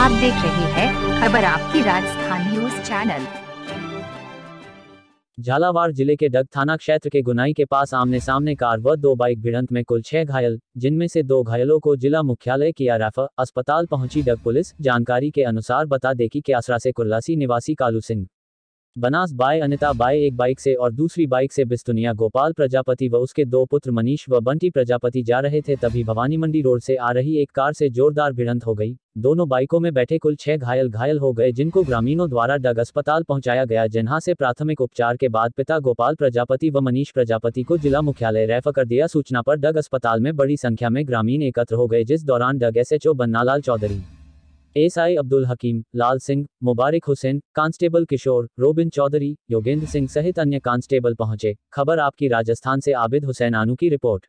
आप देख रहे हैं खबर आपकी राजस्थान न्यूज चैनल झालावाड़ जिले के डग थाना क्षेत्र के गुनाई के पास आमने सामने कार व दो बाइक भिड़ंत में कुल छह घायल जिनमें से दो घायलों को जिला मुख्यालय किया आराफा अस्पताल पहुंची डग पुलिस जानकारी के अनुसार बता देगी की आसरा से कुर्लासी निवासी कालू सिंह बनास बाय अनिता बाय एक बाइक से और दूसरी बाइक से बिस्तुनिया गोपाल प्रजापति व उसके दो पुत्र मनीष व बंटी प्रजापति जा रहे थे तभी भवानी मंडी रोड से आ रही एक कार से जोरदार भिड़ंत हो गई दोनों बाइकों में बैठे कुल छह घायल घायल हो गए जिनको ग्रामीणों द्वारा डग अस्पताल पहुंचाया गया जिन्हा से प्राथमिक उपचार के बाद पिता गोपाल प्रजापति व मनीष प्रजापति को जिला मुख्यालय रेफर कर दिया सूचना पर डग अस्पताल में बड़ी संख्या में ग्रामीण एकत्र हो गए जिस दौरान डग S H O Bannalal Chaudhary SI Abdul Hakim Lal Singh Mubarak Hussain constable Kishore Robin Chaudhary Yogendra Singh सहित अन्य कांस्टेबल पहुंचे खबर आपकी राजस्थान से आबिद हुसैन आनू की रिपोर्ट